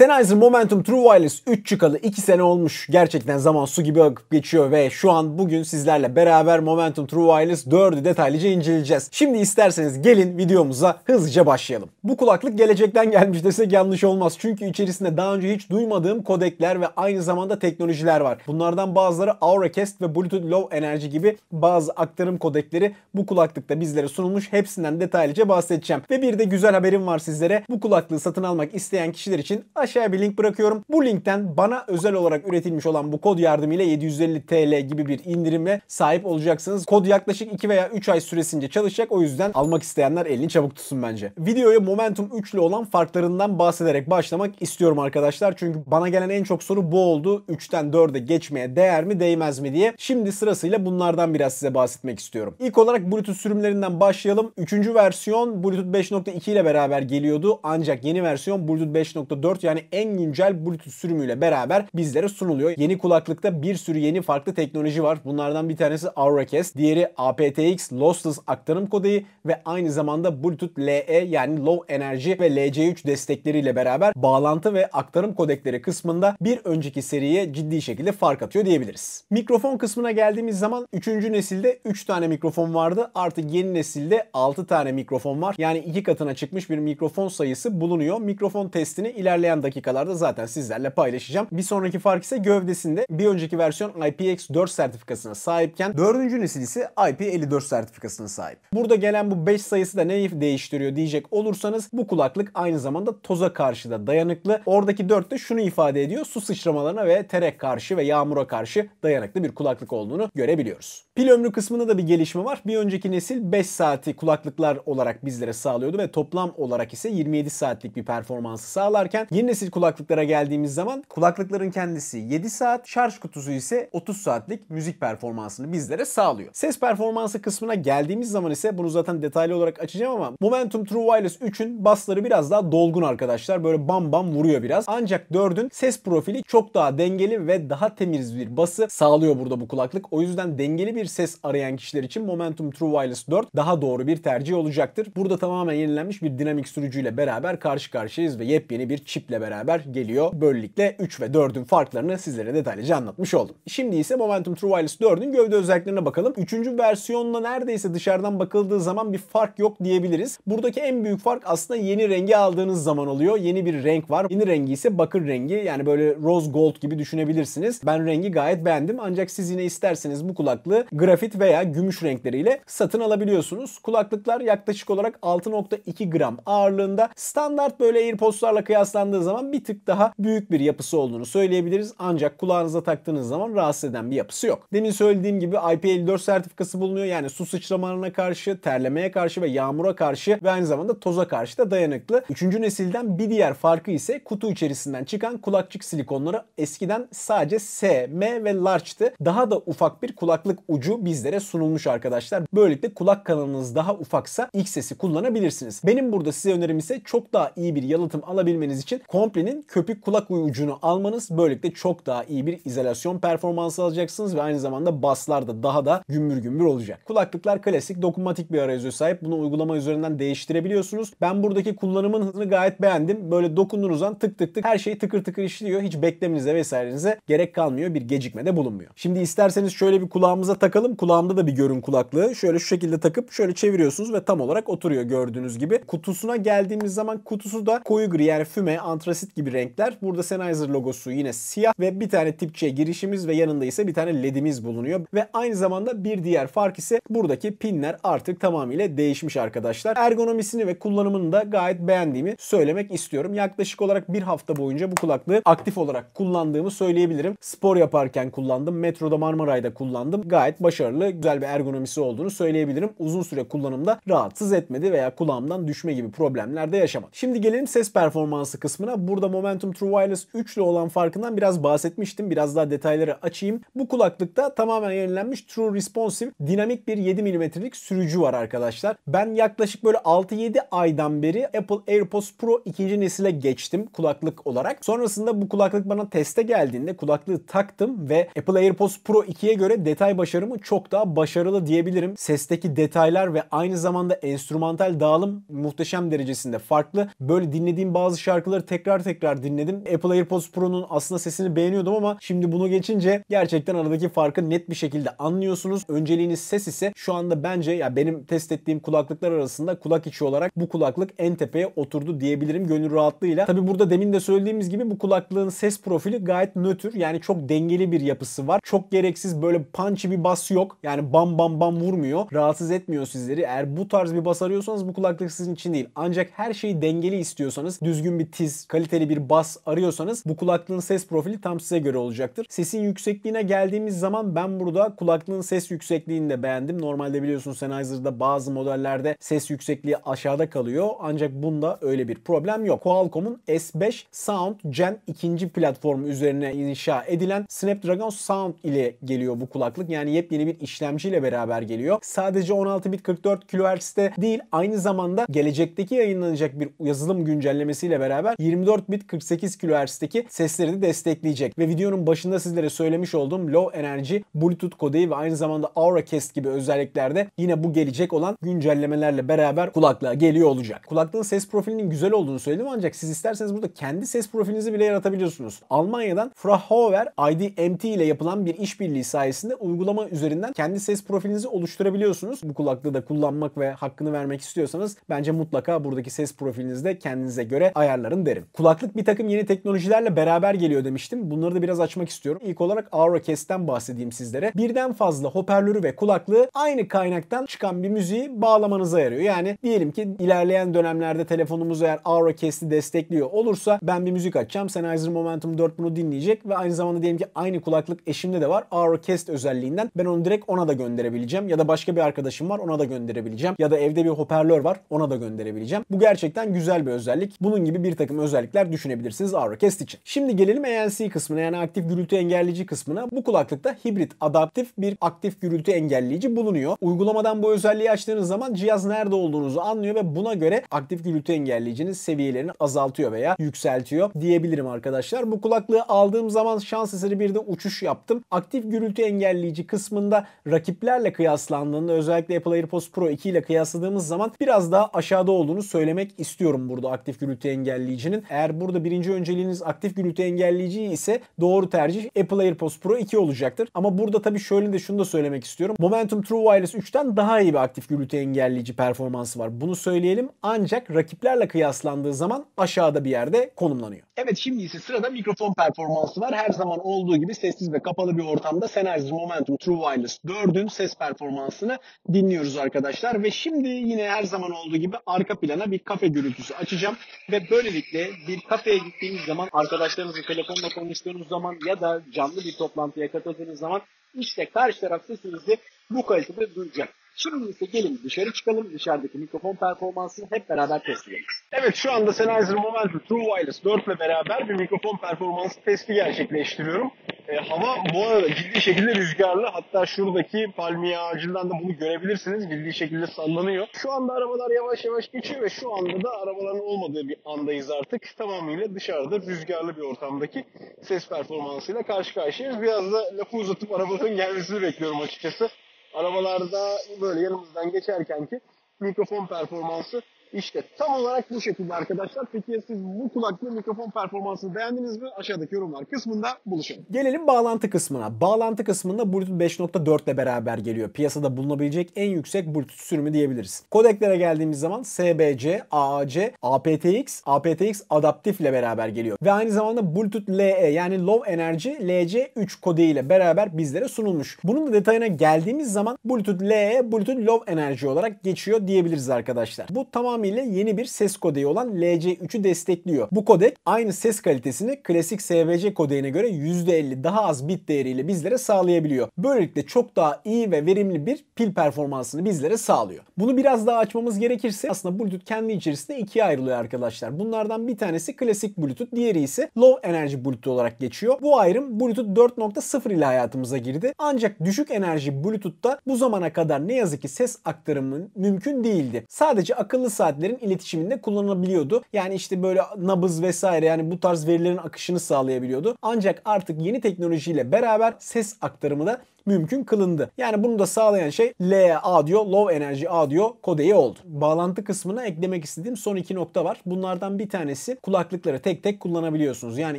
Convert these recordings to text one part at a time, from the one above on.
Sennheiser Momentum True Wireless 3 çıkalı 2 sene olmuş. Gerçekten zaman su gibi akıp geçiyor ve şu an bugün sizlerle beraber Momentum True Wireless 4'ü detaylıca inceleyeceğiz. Şimdi isterseniz gelin videomuza hızlıca başlayalım. Bu kulaklık gelecekten gelmiş desek yanlış olmaz. Çünkü içerisinde daha önce hiç duymadığım kodekler ve aynı zamanda teknolojiler var. Bunlardan bazıları AuraCast ve Bluetooth Low Energy gibi bazı aktarım kodekleri bu kulaklıkta bizlere sunulmuş. Hepsinden detaylıca bahsedeceğim. Ve bir de güzel haberim var sizlere. Bu kulaklığı satın almak isteyen kişiler için aşağıda aşağıya bir link bırakıyorum. Bu linkten bana özel olarak üretilmiş olan bu kod yardımıyla 750 TL gibi bir indirime sahip olacaksınız. Kod yaklaşık 2 veya 3 ay süresince çalışacak. O yüzden almak isteyenler elini çabuk tutsun bence. Videoya Momentum 3 ile olan farklarından bahsederek başlamak istiyorum arkadaşlar. Çünkü bana gelen en çok soru bu oldu. 3'ten 4'e geçmeye değer mi değmez mi diye. Şimdi sırasıyla bunlardan biraz size bahsetmek istiyorum. İlk olarak Bluetooth sürümlerinden başlayalım. 3. versiyon Bluetooth 5.2 ile beraber geliyordu. Ancak yeni versiyon Bluetooth 5.4 yani yani en güncel Bluetooth sürümüyle beraber bizlere sunuluyor. Yeni kulaklıkta bir sürü yeni farklı teknoloji var. Bunlardan bir tanesi AuraCast, diğeri aptX Lossless aktarım kodayı ve aynı zamanda Bluetooth LE yani Low Energy ve LC3 destekleriyle beraber bağlantı ve aktarım kodekleri kısmında bir önceki seriye ciddi şekilde fark atıyor diyebiliriz. Mikrofon kısmına geldiğimiz zaman 3. nesilde 3 tane mikrofon vardı. Artık yeni nesilde 6 tane mikrofon var. Yani iki katına çıkmış bir mikrofon sayısı bulunuyor. Mikrofon testini ilerleyen ilerleyen dakikalarda zaten sizlerle paylaşacağım. Bir sonraki fark ise gövdesinde bir önceki versiyon IPX4 sertifikasına sahipken 4. nesil ise IP54 sertifikasına sahip. Burada gelen bu 5 sayısı da neyi değiştiriyor diyecek olursanız bu kulaklık aynı zamanda toza karşı da dayanıklı. Oradaki 4 de şunu ifade ediyor. Su sıçramalarına ve terek karşı ve yağmura karşı dayanıklı bir kulaklık olduğunu görebiliyoruz. Pil ömrü kısmında da bir gelişme var. Bir önceki nesil 5 saati kulaklıklar olarak bizlere sağlıyordu ve toplam olarak ise 27 saatlik bir performansı sağlarken yeni nesil kulaklıklara geldiğimiz zaman kulaklıkların kendisi 7 saat, şarj kutusu ise 30 saatlik müzik performansını bizlere sağlıyor. Ses performansı kısmına geldiğimiz zaman ise bunu zaten detaylı olarak açacağım ama Momentum True Wireless 3'ün basları biraz daha dolgun arkadaşlar. Böyle bam bam vuruyor biraz. Ancak 4'ün ses profili çok daha dengeli ve daha temiz bir bası sağlıyor burada bu kulaklık. O yüzden dengeli bir ses arayan kişiler için Momentum True Wireless 4 daha doğru bir tercih olacaktır. Burada tamamen yenilenmiş bir dinamik sürücüyle beraber karşı karşıyayız ve yepyeni bir çiple beraber geliyor. Böylelikle 3 ve 4'ün farklarını sizlere detaylıca anlatmış oldum. Şimdi ise Momentum True Wireless 4'ün gövde özelliklerine bakalım. 3. versiyonla neredeyse dışarıdan bakıldığı zaman bir fark yok diyebiliriz. Buradaki en büyük fark aslında yeni rengi aldığınız zaman oluyor. Yeni bir renk var. Yeni rengi ise bakır rengi. Yani böyle rose gold gibi düşünebilirsiniz. Ben rengi gayet beğendim. Ancak siz yine isterseniz bu kulaklığı grafit veya gümüş renkleriyle satın alabiliyorsunuz. Kulaklıklar yaklaşık olarak 6.2 gram ağırlığında. Standart böyle AirPods'larla kıyaslandığı zaman zaman bir tık daha büyük bir yapısı olduğunu söyleyebiliriz. Ancak kulağınıza taktığınız zaman rahatsız eden bir yapısı yok. Demin söylediğim gibi IP54 sertifikası bulunuyor. Yani su sıçramalarına karşı, terlemeye karşı ve yağmura karşı ve aynı zamanda toza karşı da dayanıklı. Üçüncü nesilden bir diğer farkı ise kutu içerisinden çıkan kulakçık silikonları eskiden sadece S, M ve large'tı. Daha da ufak bir kulaklık ucu bizlere sunulmuş arkadaşlar. Böylelikle kulak kanalınız daha ufaksa X sesi kullanabilirsiniz. Benim burada size önerim ise çok daha iyi bir yalıtım alabilmeniz için Komplenin köpük kulak ucunu almanız böylelikle çok daha iyi bir izolasyon performansı alacaksınız ve aynı zamanda baslar da daha da gümbür gümbür olacak. Kulaklıklar klasik dokunmatik bir arayüze sahip. Bunu uygulama üzerinden değiştirebiliyorsunuz. Ben buradaki kullanımın hızını gayet beğendim. Böyle dokunduğunuz an tık tık tık her şey tıkır tıkır işliyor. Hiç beklemenize vesairenize gerek kalmıyor. Bir gecikme de bulunmuyor. Şimdi isterseniz şöyle bir kulağımıza takalım. Kulağımda da bir görün kulaklığı. Şöyle şu şekilde takıp şöyle çeviriyorsunuz ve tam olarak oturuyor gördüğünüz gibi. Kutusuna geldiğimiz zaman kutusu da koyu gri yani füme, antra Antrasit gibi renkler. Burada Sennheiser logosu yine siyah ve bir tane tip girişimiz ve yanında ise bir tane ledimiz bulunuyor. Ve aynı zamanda bir diğer fark ise buradaki pinler artık tamamıyla değişmiş arkadaşlar. Ergonomisini ve kullanımını da gayet beğendiğimi söylemek istiyorum. Yaklaşık olarak bir hafta boyunca bu kulaklığı aktif olarak kullandığımı söyleyebilirim. Spor yaparken kullandım. Metroda Marmaray'da kullandım. Gayet başarılı, güzel bir ergonomisi olduğunu söyleyebilirim. Uzun süre kullanımda rahatsız etmedi veya kulağımdan düşme gibi problemler de yaşamadım. Şimdi gelelim ses performansı kısmına. Burada Momentum True Wireless 3 ile olan farkından biraz bahsetmiştim. Biraz daha detayları açayım. Bu kulaklıkta tamamen yenilenmiş True Responsive dinamik bir 7 milimetrelik sürücü var arkadaşlar. Ben yaklaşık böyle 6-7 aydan beri Apple AirPods Pro 2. nesile geçtim kulaklık olarak. Sonrasında bu kulaklık bana teste geldiğinde kulaklığı taktım ve Apple AirPods Pro 2'ye göre detay başarımı çok daha başarılı diyebilirim. Sesteki detaylar ve aynı zamanda enstrümantal dağılım muhteşem derecesinde farklı. Böyle dinlediğim bazı şarkıları tekrar tekrar tekrar dinledim. Apple AirPods Pro'nun aslında sesini beğeniyordum ama şimdi bunu geçince gerçekten aradaki farkı net bir şekilde anlıyorsunuz. Önceliğiniz ses ise şu anda bence ya benim test ettiğim kulaklıklar arasında kulak içi olarak bu kulaklık en tepeye oturdu diyebilirim gönül rahatlığıyla. Tabi burada demin de söylediğimiz gibi bu kulaklığın ses profili gayet nötr yani çok dengeli bir yapısı var. Çok gereksiz böyle punchy bir bas yok. Yani bam bam bam vurmuyor. Rahatsız etmiyor sizleri. Eğer bu tarz bir bas arıyorsanız bu kulaklık sizin için değil. Ancak her şeyi dengeli istiyorsanız düzgün bir tiz, kaliteli bir bas arıyorsanız bu kulaklığın ses profili tam size göre olacaktır. Sesin yüksekliğine geldiğimiz zaman ben burada kulaklığın ses yüksekliğini de beğendim. Normalde biliyorsunuz Sennheiser'da bazı modellerde ses yüksekliği aşağıda kalıyor. Ancak bunda öyle bir problem yok. Qualcomm'un S5 Sound Gen 2. platformu üzerine inşa edilen Snapdragon Sound ile geliyor bu kulaklık. Yani yepyeni bir işlemciyle beraber geliyor. Sadece 16 bit 44 kHz'de değil aynı zamanda gelecekteki yayınlanacak bir yazılım güncellemesiyle beraber 20 24 bit 48 kHz'deki sesleri de destekleyecek. Ve videonun başında sizlere söylemiş olduğum Low Energy Bluetooth kodeyi ve aynı zamanda AuraCast gibi özelliklerde yine bu gelecek olan güncellemelerle beraber kulaklığa geliyor olacak. Kulaklığın ses profilinin güzel olduğunu söyledim ancak siz isterseniz burada kendi ses profilinizi bile yaratabiliyorsunuz. Almanya'dan Frahover IDMT ile yapılan bir işbirliği sayesinde uygulama üzerinden kendi ses profilinizi oluşturabiliyorsunuz. Bu kulaklığı da kullanmak ve hakkını vermek istiyorsanız bence mutlaka buradaki ses profilinizde kendinize göre ayarların derim. Kulaklık bir takım yeni teknolojilerle beraber geliyor demiştim. Bunları da biraz açmak istiyorum. İlk olarak Auracast'ten bahsedeyim sizlere. Birden fazla hoparlörü ve kulaklığı aynı kaynaktan çıkan bir müziği bağlamanıza yarıyor. Yani diyelim ki ilerleyen dönemlerde telefonumuz eğer Auracast'i destekliyor olursa ben bir müzik açacağım. Sennheiser Momentum 4 bunu dinleyecek ve aynı zamanda diyelim ki aynı kulaklık eşimde de var. Auracast özelliğinden ben onu direkt ona da gönderebileceğim. Ya da başka bir arkadaşım var ona da gönderebileceğim. Ya da evde bir hoparlör var ona da gönderebileceğim. Bu gerçekten güzel bir özellik. Bunun gibi bir takım özellik özellikler düşünebilirsiniz Auracast için. Şimdi gelelim ANC kısmına yani aktif gürültü engelleyici kısmına. Bu kulaklıkta hibrit adaptif bir aktif gürültü engelleyici bulunuyor. Uygulamadan bu özelliği açtığınız zaman cihaz nerede olduğunuzu anlıyor ve buna göre aktif gürültü engelleyicinin seviyelerini azaltıyor veya yükseltiyor diyebilirim arkadaşlar. Bu kulaklığı aldığım zaman şans eseri bir de uçuş yaptım. Aktif gürültü engelleyici kısmında rakiplerle kıyaslandığında özellikle Apple AirPods Pro 2 ile kıyasladığımız zaman biraz daha aşağıda olduğunu söylemek istiyorum burada aktif gürültü engelleyicinin. Eğer burada birinci önceliğiniz aktif gürültü engelleyici ise doğru tercih Apple AirPods Pro 2 olacaktır. Ama burada tabii şöyle de şunu da söylemek istiyorum. Momentum True Wireless 3'ten daha iyi bir aktif gürültü engelleyici performansı var. Bunu söyleyelim. Ancak rakiplerle kıyaslandığı zaman aşağıda bir yerde konumlanıyor. Evet şimdi ise sırada mikrofon performansı var. Her zaman olduğu gibi sessiz ve kapalı bir ortamda Sennheiser Momentum True Wireless 4'ün ses performansını dinliyoruz arkadaşlar. Ve şimdi yine her zaman olduğu gibi arka plana bir kafe gürültüsü açacağım. Ve böylelikle bir kafeye gittiğiniz zaman arkadaşlarınızla telefonla konuştuğunuz zaman ya da canlı bir toplantıya katıldığınız zaman işte karşı taraf sesinizi bu kalitede duyacak. Şimdi ise gelin dışarı çıkalım. Dışarıdaki mikrofon performansını hep beraber test edelim. Evet şu anda Sennheiser Momentum True Wireless 4 ile beraber bir mikrofon performansı testi gerçekleştiriyorum. E, hava bu arada ciddi şekilde rüzgarlı. Hatta şuradaki palmiye ağacından da bunu görebilirsiniz. Ciddi şekilde sallanıyor. Şu anda arabalar yavaş yavaş geçiyor ve şu anda da arabaların olmadığı bir andayız artık. Tamamıyla dışarıda rüzgarlı bir ortamdaki ses performansıyla karşı karşıyayız. Biraz da lafı uzatıp arabaların gelmesini bekliyorum açıkçası arabalarda böyle yanımızdan geçerken ki mikrofon performansı işte tam olarak bu şekilde arkadaşlar. Peki siz bu kulaklı mikrofon performansını beğendiniz mi? Aşağıdaki yorumlar kısmında buluşalım. Gelelim bağlantı kısmına. Bağlantı kısmında Bluetooth 5.4 ile beraber geliyor. Piyasada bulunabilecek en yüksek Bluetooth sürümü diyebiliriz. Kodeklere geldiğimiz zaman SBC, AAC, APTX, APTX adaptif ile beraber geliyor. Ve aynı zamanda Bluetooth LE yani Low Energy LC3 kode ile beraber bizlere sunulmuş. Bunun da detayına geldiğimiz zaman Bluetooth LE Bluetooth Low Energy olarak geçiyor diyebiliriz arkadaşlar. Bu tamam tamamıyla yeni bir ses kodeği olan LC3'ü destekliyor. Bu kodek aynı ses kalitesini klasik SVC kodeğine göre %50 daha az bit değeriyle bizlere sağlayabiliyor. Böylelikle çok daha iyi ve verimli bir pil performansını bizlere sağlıyor. Bunu biraz daha açmamız gerekirse aslında Bluetooth kendi içerisinde ikiye ayrılıyor arkadaşlar. Bunlardan bir tanesi klasik Bluetooth, diğeri ise Low Energy Bluetooth olarak geçiyor. Bu ayrım Bluetooth 4.0 ile hayatımıza girdi. Ancak düşük enerji Bluetooth'ta bu zamana kadar ne yazık ki ses aktarımının mümkün değildi. Sadece akıllı saat saatlerin iletişiminde kullanılabiliyordu. Yani işte böyle nabız vesaire yani bu tarz verilerin akışını sağlayabiliyordu. Ancak artık yeni teknolojiyle beraber ses aktarımı da mümkün kılındı. Yani bunu da sağlayan şey LA diyor, Low Energy Audio diyor kodeyi oldu. Bağlantı kısmına eklemek istediğim son iki nokta var. Bunlardan bir tanesi kulaklıkları tek tek kullanabiliyorsunuz. Yani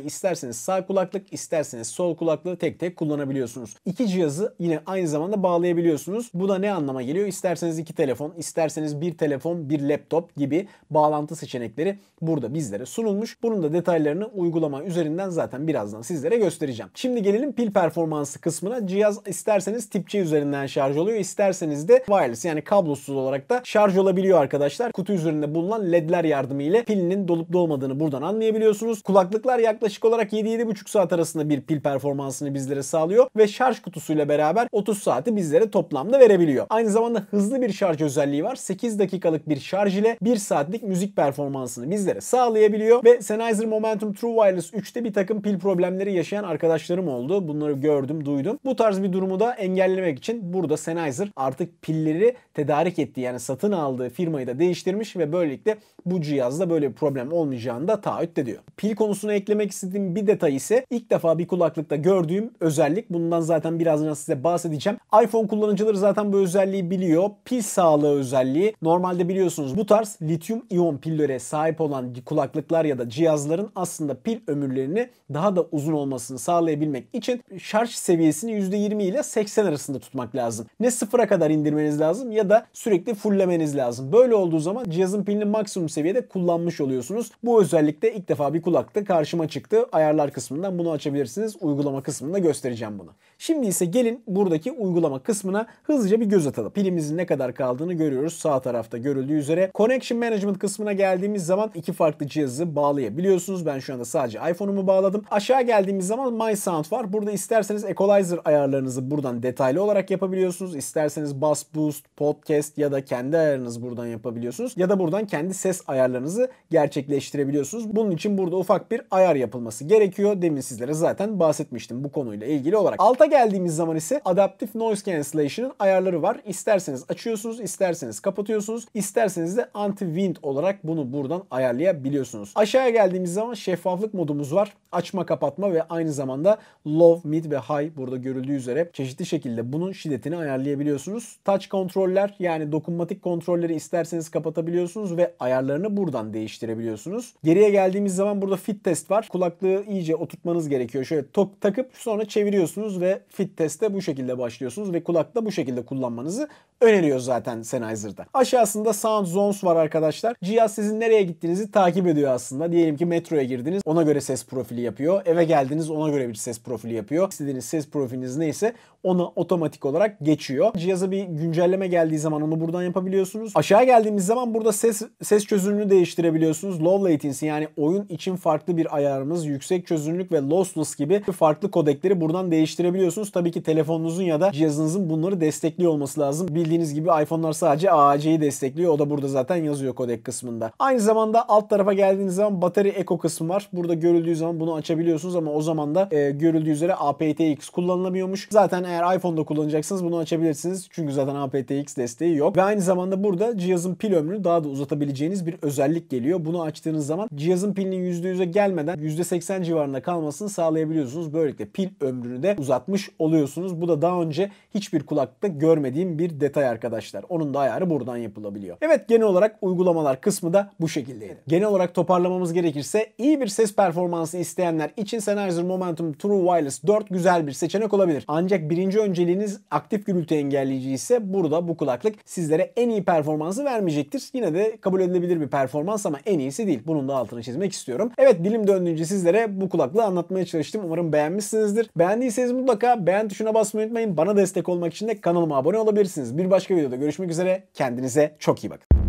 isterseniz sağ kulaklık, isterseniz sol kulaklığı tek tek kullanabiliyorsunuz. İki cihazı yine aynı zamanda bağlayabiliyorsunuz. Bu da ne anlama geliyor? İsterseniz iki telefon, isterseniz bir telefon, bir laptop gibi bağlantı seçenekleri burada bizlere sunulmuş. Bunun da detaylarını uygulama üzerinden zaten birazdan sizlere göstereceğim. Şimdi gelelim pil performansı kısmına. Cihaz isterseniz tip üzerinden şarj oluyor. isterseniz de wireless yani kablosuz olarak da şarj olabiliyor arkadaşlar. Kutu üzerinde bulunan ledler yardımıyla pilinin dolup dolmadığını buradan anlayabiliyorsunuz. Kulaklıklar yaklaşık olarak 7-7,5 saat arasında bir pil performansını bizlere sağlıyor ve şarj kutusuyla beraber 30 saati bizlere toplamda verebiliyor. Aynı zamanda hızlı bir şarj özelliği var. 8 dakikalık bir şarj ile 1 saatlik müzik performansını bizlere sağlayabiliyor ve Sennheiser Momentum True Wireless 3'te bir takım pil problemleri yaşayan arkadaşlarım oldu. Bunları gördüm, duydum. Bu tarz bir durum durumu da engellemek için burada Sennheiser artık pilleri tedarik etti. Yani satın aldığı firmayı da değiştirmiş ve böylelikle bu cihazda böyle bir problem olmayacağını da taahhüt ediyor. Pil konusuna eklemek istediğim bir detay ise ilk defa bir kulaklıkta gördüğüm özellik. Bundan zaten birazdan size bahsedeceğim. iPhone kullanıcıları zaten bu özelliği biliyor. Pil sağlığı özelliği. Normalde biliyorsunuz bu tarz lityum iyon pillere sahip olan kulaklıklar ya da cihazların aslında pil ömürlerini daha da uzun olmasını sağlayabilmek için şarj seviyesini %20 ile ile 80 arasında tutmak lazım. Ne sıfıra kadar indirmeniz lazım ya da sürekli fulllemeniz lazım. Böyle olduğu zaman cihazın pilini maksimum seviyede kullanmış oluyorsunuz. Bu özellikle ilk defa bir kulakta karşıma çıktı. Ayarlar kısmından bunu açabilirsiniz. Uygulama kısmında göstereceğim bunu. Şimdi ise gelin buradaki uygulama kısmına hızlıca bir göz atalım. Pilimizin ne kadar kaldığını görüyoruz. Sağ tarafta görüldüğü üzere. Connection Management kısmına geldiğimiz zaman iki farklı cihazı bağlayabiliyorsunuz. Ben şu anda sadece iPhone'umu bağladım. Aşağı geldiğimiz zaman My Sound var. Burada isterseniz Equalizer ayarlarınızı Yayınınızı buradan detaylı olarak yapabiliyorsunuz. İsterseniz Bass Boost, Podcast ya da kendi ayarınızı buradan yapabiliyorsunuz. Ya da buradan kendi ses ayarlarınızı gerçekleştirebiliyorsunuz. Bunun için burada ufak bir ayar yapılması gerekiyor. Demin sizlere zaten bahsetmiştim bu konuyla ilgili olarak. Alta geldiğimiz zaman ise Adaptive Noise Cancellation'ın ayarları var. İsterseniz açıyorsunuz, isterseniz kapatıyorsunuz, isterseniz de Anti-Wind olarak bunu buradan ayarlayabiliyorsunuz. Aşağıya geldiğimiz zaman şeffaflık modumuz var. Açma, kapatma ve aynı zamanda low, mid ve high burada görüldüğü üzere çeşitli şekilde bunun şiddetini ayarlayabiliyorsunuz. Touch kontroller yani dokunmatik kontrolleri isterseniz kapatabiliyorsunuz ve ayarlarını buradan değiştirebiliyorsunuz. Geriye geldiğimiz zaman burada fit test var. Kulaklığı iyice oturtmanız gerekiyor. Şöyle tok takıp sonra çeviriyorsunuz ve fit teste bu şekilde başlıyorsunuz ve kulakta bu şekilde kullanmanızı öneriyor zaten Sennheiser'da. Aşağısında Sound Zones var arkadaşlar. Cihaz sizin nereye gittiğinizi takip ediyor aslında. Diyelim ki metroya girdiniz ona göre ses profili yapıyor. Eve geldiniz ona göre bir ses profili yapıyor. İstediğiniz ses profiliniz neyse ona otomatik olarak geçiyor. Cihaza bir güncelleme geldiği zaman onu buradan yapabiliyorsunuz. Aşağı geldiğimiz zaman burada ses ses çözünürlüğünü değiştirebiliyorsunuz. Low latency yani oyun için farklı bir ayarımız, yüksek çözünürlük ve lossless gibi farklı kodekleri buradan değiştirebiliyorsunuz. Tabii ki telefonunuzun ya da cihazınızın bunları destekliyor olması lazım. Bildiğiniz gibi iPhone'lar sadece AAC'yi destekliyor. O da burada zaten yazıyor kodek kısmında. Aynı zamanda alt tarafa geldiğiniz zaman batarya eco kısmı var. Burada görüldüğü zaman bunu açabiliyorsunuz ama o zaman da e, görüldüğü üzere APTX kullanılamıyormuş. Zaten Zaten eğer iPhone'da kullanacaksınız, bunu açabilirsiniz. Çünkü zaten aptX desteği yok. Ve aynı zamanda burada cihazın pil ömrünü daha da uzatabileceğiniz bir özellik geliyor. Bunu açtığınız zaman cihazın pilinin %100'e gelmeden %80 civarında kalmasını sağlayabiliyorsunuz. Böylelikle pil ömrünü de uzatmış oluyorsunuz. Bu da daha önce hiçbir kulaklıkta görmediğim bir detay arkadaşlar. Onun da ayarı buradan yapılabiliyor. Evet genel olarak uygulamalar kısmı da bu şekildeydi. Genel olarak toparlamamız gerekirse iyi bir ses performansı isteyenler için Sennheiser Momentum True Wireless 4 güzel bir seçenek olabilir. Ancak birinci önceliğiniz aktif gürültü engelleyici ise burada bu kulaklık sizlere en iyi performansı vermeyecektir. Yine de kabul edilebilir bir performans ama en iyisi değil. Bunun da altını çizmek istiyorum. Evet dilim döndüğünce sizlere bu kulaklığı anlatmaya çalıştım. Umarım beğenmişsinizdir. Beğendiyseniz mutlaka beğen tuşuna basmayı unutmayın. Bana destek olmak için de kanalıma abone olabilirsiniz. Bir başka videoda görüşmek üzere. Kendinize çok iyi bakın.